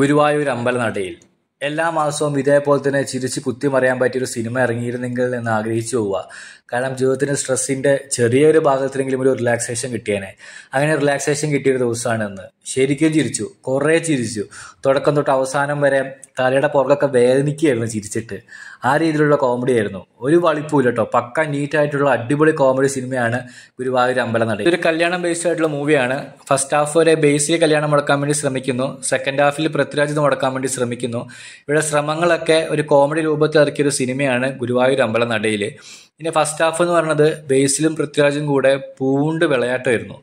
ഗുരുവായൂർ അമ്പലനടയിൽ എല്ലാ മാസവും ഇതേപോലെ തന്നെ ചിരിച്ച് കുത്തിമറിയാൻ പറ്റിയൊരു സിനിമ ഇറങ്ങിയിരുന്നെങ്കിൽ എന്ന് ആഗ്രഹിച്ചു പോവുക കാരണം ജീവിതത്തിന് സ്ട്രെസ്സിന്റെ ചെറിയൊരു ഭാഗത്തിലെങ്കിലും ഒരു റിലാക്സേഷൻ കിട്ടിയേനെ അങ്ങനെ റിലാക്സേഷൻ കിട്ടിയൊരു ദിവസമാണെന്ന് ശരിക്കും ചിരിച്ചു കുറെ ചിരിച്ചു തുടക്കം തൊട്ട് അവസാനം വരെ തലയുടെ പുറകൊക്കെ വേദനിക്കുകയായിരുന്നു ചിരിച്ചിട്ട് ആ രീതിയിലുള്ള കോമഡി ആയിരുന്നു ഒരു വളിപ്പൂല കേട്ടോ പക്ക നീറ്റായിട്ടുള്ള അടിപൊളി കോമഡി സിനിമയാണ് ഗുരുവായൂർ അമ്പലം നടത്തി ഒരു കല്യാണം ബേസ്ഡ് ആയിട്ടുള്ള മൂവിയാണ് ഫസ്റ്റ് ഹാഫ് വരെ ബേസിൽ കല്യാണം മുടക്കാൻ വേണ്ടി ശ്രമിക്കുന്നു സെക്കൻഡ് ഹാഫിൽ പൃഥ്വിരാജ് മുടക്കാൻ വേണ്ടി ശ്രമിക്കുന്നു ഇവരുടെ ശ്രമങ്ങളൊക്കെ ഒരു കോമഡി രൂപത്തിൽ ഇറക്കിയ ഒരു സിനിമയാണ് ഗുരുവായൂർ അമ്പലം നടയിൽ ഇതിൻ്റെ ഫസ്റ്റ് ഹാഫ് എന്ന് പറയുന്നത് ബേസിലും പൃഥ്വിരാജും കൂടെ പൂണ്ട് വിളയാട്ടമായിരുന്നു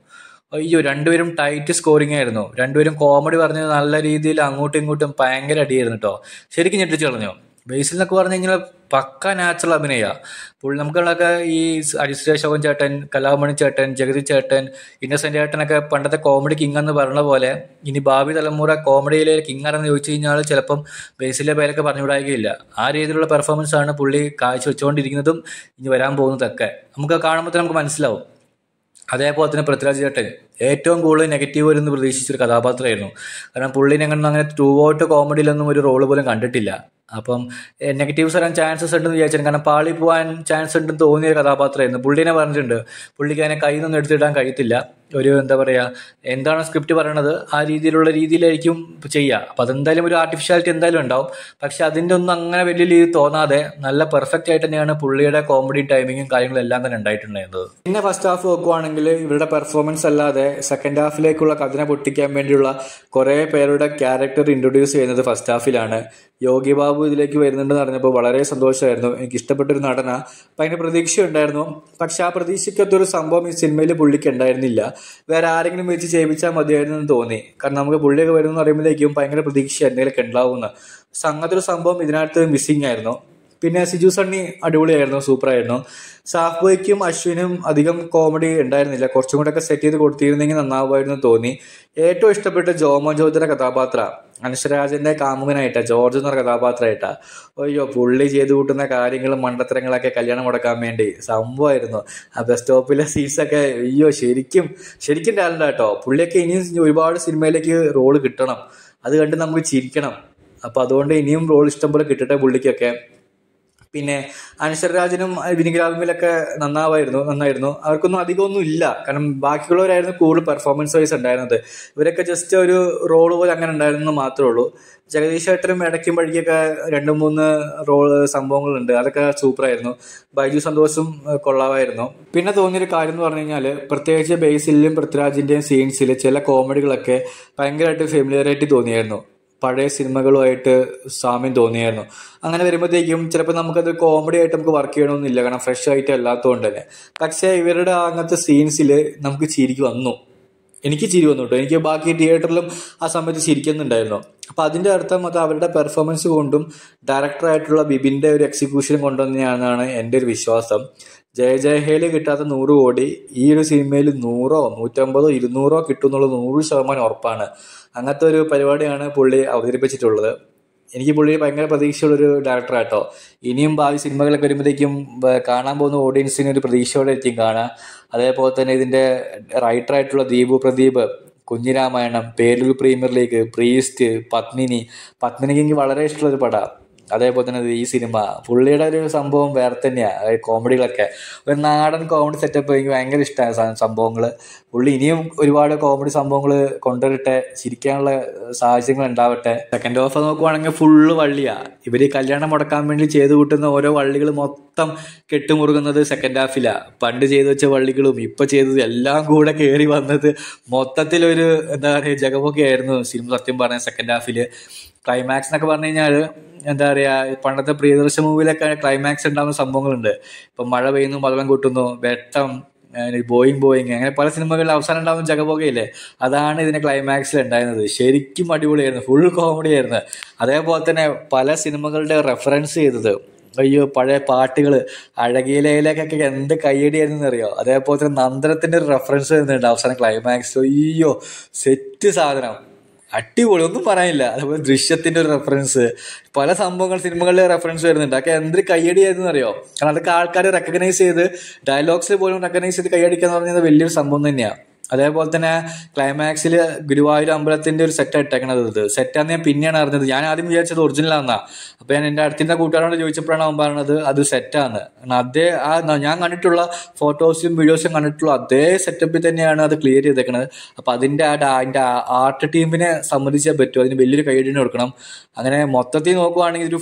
അയ്യോ രണ്ടുപേരും ടൈറ്റ് സ്കോറിംഗ് ആയിരുന്നു രണ്ടുപേരും കോമഡി പറഞ്ഞത് നല്ല രീതിയിൽ അങ്ങോട്ടും ഇങ്ങോട്ടും ഭയങ്കര അടിയായിരുന്നു കേട്ടോ ശരിക്കും ഞെട്ടിച്ചു കളഞ്ഞോ ബേസിൽ എന്നൊക്കെ പറഞ്ഞു കഴിഞ്ഞാൽ പക്ക നാച്ചുറൽ അഭിനയ പുള്ളി നമുക്കുള്ളൊക്കെ ഈ അരിശ്രീ അശോകൻ ചേട്ടൻ കലാമണി ചേട്ടൻ ജഗതി ചേട്ടൻ ഇന്നസെന്റ് ചേട്ടനൊക്കെ പണ്ടത്തെ കോമഡി കിങ് എന്ന് പറഞ്ഞ പോലെ ഇനി ഭാവി തലമുറ കോമഡിയിലെ കിങ് ആണെന്ന് ചോദിച്ചു കഴിഞ്ഞാൽ ചിലപ്പം ബേസിലെ പേരൊക്കെ പറഞ്ഞുവിടായികയില്ല ആ രീതിയിലുള്ള പെർഫോമൻസ് ആണ് പുള്ളി കാഴ്ചവെച്ചുകൊണ്ടിരിക്കുന്നതും ഇനി വരാൻ പോകുന്നതൊക്കെ നമുക്ക് കാണുമ്പോൾ നമുക്ക് മനസ്സിലാവും അതേപോലെ തന്നെ പൃഥ്വിരാജ് ചേട്ടൻ ഏറ്റവും കൂടുതൽ നെഗറ്റീവ് വരുമെന്ന് പ്രതീക്ഷിച്ചൊരു കഥാപാത്രമായിരുന്നു കാരണം പുള്ളിനെ അങ്ങനെ ടൂ ഔട്ട് കോമഡിയിലൊന്നും ഒരു റോള് പോലും കണ്ടിട്ടില്ല അപ്പം നെഗറ്റീവ്സ് വരാൻ ചാൻസസ് ഉണ്ടെന്ന് വിചാരിച്ചാൽ കാരണം പാളി പോകാൻ ചാൻസ് ഉണ്ടെന്ന് തോന്നിയ ഒരു കഥാപാത്രമായിരുന്നു പുള്ളിനെ പറഞ്ഞിട്ടുണ്ട് പുള്ളിക്ക് അതിനെ കയ്യിൽ നിന്ന് എടുത്തിടാൻ കഴിയത്തില്ല ഒരു എന്താ പറയുക എന്താണ് സ്ക്രിപ്റ്റ് പറയണത് ആ രീതിയിലുള്ള രീതിയിലായിരിക്കും ചെയ്യുക അപ്പം അതെന്തായാലും ഒരു ആർട്ടിഫിഷ്യാലിറ്റി എന്തായാലും ഉണ്ടാവും പക്ഷെ അതിൻ്റെ ഒന്നും അങ്ങനെ വലിയ രീതി തോന്നാതെ നല്ല പെർഫെക്റ്റ് ആയിട്ട് തന്നെയാണ് പുള്ളിയുടെ കോമഡി ടൈമിങ്ങും കാര്യങ്ങളും എല്ലാം തന്നെ ഉണ്ടായിട്ടുണ്ടായിരുന്നത് പിന്നെ ഫസ്റ്റ് ഹാഫ് നോക്കുവാണെങ്കിൽ ഇവരുടെ പെർഫോമൻസ് അല്ലാതെ സെക്കൻഡ് ഹാഫിലേക്കുള്ള കഥന പൊട്ടിക്കാൻ വേണ്ടിയുള്ള കുറേ പേരുടെ ക്യാരക്ടർ ഇൻട്രൊഡ്യൂസ് ചെയ്യുന്നത് ഫസ്റ്റ് ഹാഫിലാണ് യോഗി ബാബു ഇതിലേക്ക് വരുന്നുണ്ടെന്ന് അറിഞ്ഞപ്പോൾ വളരെ സന്തോഷമായിരുന്നു എനിക്ക് ഇഷ്ടപ്പെട്ടൊരു നടന അപ്പം അതിന് പ്രതീക്ഷയുണ്ടായിരുന്നു പക്ഷെ ആ പ്രതീക്ഷയ്ക്കത്തൊരു സംഭവം ഈ സിനിമയിൽ പുള്ളിക്ക് ഉണ്ടായിരുന്നില്ല വേറെ ആരെങ്കിലും വെച്ച് ചെയ്യിപ്പിച്ചാൽ മതിയായിരുന്നു എന്ന് തോന്നി കാരണം നമുക്ക് പുള്ളിയൊക്കെ വരുമെന്ന് പറയുമ്പോഴേക്കും ഭയങ്കര പ്രതീക്ഷ എന്തെങ്കിലുമൊക്കെ ഉണ്ടാവുമെന്ന് പക്ഷെ അങ്ങനത്തെ ഒരു സംഭവം ഇതിനകത്ത് മിസ്സിംഗ് ആയിരുന്നു പിന്നെ സിജു സണ്ണി അടിപൊളിയായിരുന്നു സൂപ്പറായിരുന്നു സാഫ് ബോയ്ക്കും അശ്വിനും അധികം കോമഡി ഉണ്ടായിരുന്നില്ല കുറച്ചും കൂടെയൊക്കെ സെറ്റ് ചെയ്ത് കൊടുത്തിരുന്നെങ്കിൽ നന്നാവുമായിരുന്നു തോന്നി ഏറ്റവും ഇഷ്ടപ്പെട്ട ജോമോ ജോർജിന്റെ കഥാപാത്ര അനുശ്വരാജന്റെ കാമുകനായിട്ടാ ജോർജ് എന്ന കഥാപാത്രമായിട്ടാ അയ്യോ പുള്ളി ചെയ്ത് കൂട്ടുന്ന കാര്യങ്ങളും മണ്ടത്തരങ്ങളൊക്കെ കല്യാണം മുടക്കാൻ വേണ്ടി സംഭവമായിരുന്നു ആ ബസ് സ്റ്റോപ്പിലെ സീൻസൊക്കെ അയ്യോ ശരിക്കും ശരിക്കും ടാലന്റ് ആട്ടോ പുള്ളിയൊക്കെ ഇനിയും ഒരുപാട് സിനിമയിലേക്ക് റോള് കിട്ടണം അത് കണ്ട് നമുക്ക് ചിരിക്കണം അപ്പൊ അതുകൊണ്ട് ഇനിയും റോൾ ഇഷ്ടം പോലെ കിട്ടട്ടെ പുള്ളിക്കൊക്കെ പിന്നെ അൻഷർ രാജനും വിനിഗ്രാമിലൊക്കെ നന്നാവായിരുന്നു നന്നായിരുന്നു അവർക്കൊന്നും അധികമൊന്നും ഇല്ല കാരണം ബാക്കിയുള്ളവരായിരുന്നു കൂടുതൽ പെർഫോമൻസ് വൈസ് ഉണ്ടായിരുന്നത് ഇവരൊക്കെ ജസ്റ്റ് ഒരു റോൾ പോലെ അങ്ങനെ ഉണ്ടായിരുന്നു മാത്രമേ ഉള്ളൂ ജഗദീഷ് ഏട്ടനും ഇടയ്ക്കും വഴിക്കൊക്കെ മൂന്ന് റോൾ സംഭവങ്ങളുണ്ട് അതൊക്കെ സൂപ്പറായിരുന്നു ബൈജു സന്തോഷും കൊള്ളാമായിരുന്നു പിന്നെ തോന്നിയൊരു കാര്യം എന്ന് പറഞ്ഞു കഴിഞ്ഞാൽ പ്രത്യേകിച്ച് ബേസിലും പൃഥ്വിരാജിന്റെയും സീൻസിൽ ചില കോമഡികളൊക്കെ ഭയങ്കരമായിട്ട് ഫെമിലിയറായിട്ട് തോന്നിയായിരുന്നു പഴയ സിനിമകളുമായിട്ട് സാമ്യം തോന്നിയായിരുന്നു അങ്ങനെ വരുമ്പോഴത്തേക്കും ചിലപ്പോൾ നമുക്കത് കോമഡി ആയിട്ട് നമുക്ക് വർക്ക് ചെയ്യണമെന്നില്ല കാരണം ഫ്രഷ് ആയിട്ട് അല്ലാത്തതുകൊണ്ട് തന്നെ പക്ഷേ ഇവരുടെ അങ്ങനത്തെ സീൻസിൽ നമുക്ക് ചിരിക്ക് വന്നു എനിക്ക് ചിരി വന്നു കേട്ടോ എനിക്ക് ബാക്കി തിയേറ്ററിലും ആ സമയത്ത് ചിരിക്കുന്നുണ്ടായിരുന്നു അപ്പോൾ അതിൻ്റെ അർത്ഥം അത് അവരുടെ പെർഫോമൻസ് കൊണ്ടും ഡയറക്ടറായിട്ടുള്ള ബിബിൻ്റെ ഒരു എക്സിക്യൂഷൻ കൊണ്ടുതന്നെയാണെന്നാണ് എൻ്റെ ഒരു വിശ്വാസം ജയ ജയ ഹേലി കിട്ടാത്ത നൂറ് കോടി ഈ ഒരു സിനിമയിൽ നൂറോ നൂറ്റമ്പതോ ഇരുന്നൂറോ കിട്ടും എന്നുള്ളത് നൂറ് ശതമാനം ഉറപ്പാണ് അങ്ങനത്തെ ഒരു പരിപാടിയാണ് പുള്ളി അവതരിപ്പിച്ചിട്ടുള്ളത് എനിക്ക് പുള്ളി ഭയങ്കര പ്രതീക്ഷയുള്ളൊരു ആട്ടോ ഇനിയും ഭാവി സിനിമകളൊക്കെ വരുമ്പോഴത്തേക്കും കാണാൻ പോകുന്ന ഓഡിയൻസിന് ഒരു പ്രതീക്ഷയോടെ ആയിരിക്കും കാണാം അതേപോലെ തന്നെ ഇതിൻ്റെ റൈറ്ററായിട്ടുള്ള Deepu Pradeep Kunjiramayanam Peroor premier league priest Padmini പത്മിനിക്ക് എനിക്ക് വളരെ ഇഷ്ടമുള്ളൊരു പടമാണ് അതേപോലെ തന്നെ ഈ സിനിമ പുള്ളിയുടെ ഒരു സംഭവം വേറെ തന്നെയാണ് കോമഡികളൊക്കെ ഒരു നാടൻ കോമഡി സെറ്റപ്പ് എനിക്ക് ഭയങ്കര ഇഷ്ടമായ സംഭവങ്ങൾ പുള്ളി ഇനിയും ഒരുപാട് കോമഡി സംഭവങ്ങൾ കൊണ്ടുവരട്ടെ ചിരിക്കാനുള്ള സാഹചര്യങ്ങൾ ഉണ്ടാവട്ടെ സെക്കൻഡ് ഓഫ് നോക്കുവാണെങ്കിൽ ഫുള്ള് വള്ളിയാണ് ഇവർ കല്യാണം മുടക്കാൻ വേണ്ടി ചെയ്ത് കൂട്ടുന്ന ഓരോ വള്ളികൾ മൊത്തം കെട്ടുമുറുകുന്നത് സെക്കൻഡ് ഹാഫിലാണ് പണ്ട് ചെയ്തു വെച്ച വള്ളികളും ഇപ്പം ചെയ്തത് എല്ലാം കൂടെ കയറി വന്നത് മൊത്തത്തിലൊരു എന്താ പറയുക ജഗമൊക്കെ ആയിരുന്നു സിനിമ സത്യം പറഞ്ഞ സെക്കൻഡ് ഹാഫിൽ ക്ലൈമാക്സ് എന്നൊക്കെ പറഞ്ഞു കഴിഞ്ഞാൽ എന്താ പറയാ പണ്ടത്തെ പ്രിയദർശ മൂവിയിലൊക്കെ ക്ലൈമാക്സ് ഉണ്ടാകുന്ന സംഭവങ്ങളുണ്ട് ഇപ്പൊ മഴ പെയ്യുന്നു വെള്ളം കൂട്ടുന്നു വെട്ടം ബോയിങ് ബോയിങ് അങ്ങനെ പല സിനിമകളിൽ അവസാനം ഉണ്ടാവുന്ന ജഗബോഗയില്ലേ അതാണ് ഇതിന്റെ ക്ലൈമാക്സിൽ ഉണ്ടായിരുന്നത് ശരിക്കും അടിപൊളിയായിരുന്നു ഫുൾ കോമഡി ആയിരുന്നു അതേപോലെ തന്നെ പല സിനിമകളുടെ റെഫറൻസ് ചെയ്തത് അയ്യോ പഴയ പാട്ടുകൾ അഴകിയിലേക്കൊക്കെ എന്ത് കയ്യടി കയ്യടിയായിരുന്നു അറിയോ അതേപോലെ തന്നെ നന്ദനത്തിന്റെ ഒരു റെഫറൻസ് വരുന്നുണ്ട് അവസാനം ക്ലൈമാക്സ് അയ്യോ സെറ്റ് സാധനം അടിപൊളി ഒന്നും പറയാനില്ല അതുപോലെ ദൃശ്യത്തിന്റെ ഒരു റെഫറൻസ് പല സംഭവങ്ങൾ സിനിമകളിലെ റെഫറൻസ് വരുന്നുണ്ട് അതൊക്കെ എന്ത് ആയിരുന്നു അറിയോ കാരണം അതൊക്കെ ആൾക്കാരെ റെക്കഗ്നൈസ് ചെയ്ത് ഡയലോഗ്സ് പോലും റെക്കഗ്നൈസ് ചെയ്ത് കൈയടിക്കുക എന്ന് പറഞ്ഞാൽ വലിയൊരു സംഭവം തന്നെയാണ് അതേപോലെ തന്നെ ക്ലൈമാക്സിൽ ഗുരുവായൂർ അമ്പലത്തിന്റെ ഒരു സെറ്റ് ഇട്ടേക്കണത് ഇത് സെറ്റാന്ന് ഞാൻ പിന്നെയാണ് അറിഞ്ഞത് ഞാൻ ആദ്യം വിചാരിച്ചത് ഒറിജിനലാന്നാ അപ്പൊ ഞാൻ എന്റെ അടുത്തിന്റെ കൂട്ടുകാരോട് ചോദിച്ചപ്പോഴാണ് അവൻ പറഞ്ഞത് അത് സെറ്റാന്ന് കാരണം അതേ ആ ഞാൻ കണ്ടിട്ടുള്ള ഫോട്ടോസും വീഡിയോസും കണ്ടിട്ടുള്ള അതേ സെറ്റപ്പിൽ തന്നെയാണ് അത് ക്ലിയർ ചെയ്തേക്കണത് അപ്പൊ അതിന്റെ ആ അതിന്റെ ആർട്ട് ടീമിനെ സംബന്ധിച്ചേ പറ്റൂ അതിന് വലിയൊരു കൈഡിന് കൊടുക്കണം അങ്ങനെ മൊത്തത്തിൽ നോക്കുവാണെങ്കിൽ ഒരു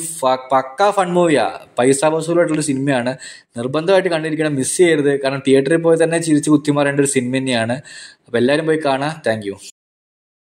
പക്ക ഫൺ മൂവിയാ പൈസ വസൂലായിട്ടുള്ള സിനിമയാണ് നിർബന്ധമായിട്ട് കണ്ടിരിക്കണം മിസ് ചെയ്യരുത് കാരണം തിയേറ്ററിൽ പോയി തന്നെ ചിരിച്ച് കുത്തിമാറേണ്ട ഒരു സിനിമ തന്നെയാണ് അപ്പോൾ എല്ലാവരും പോയി കാണാം താങ്ക്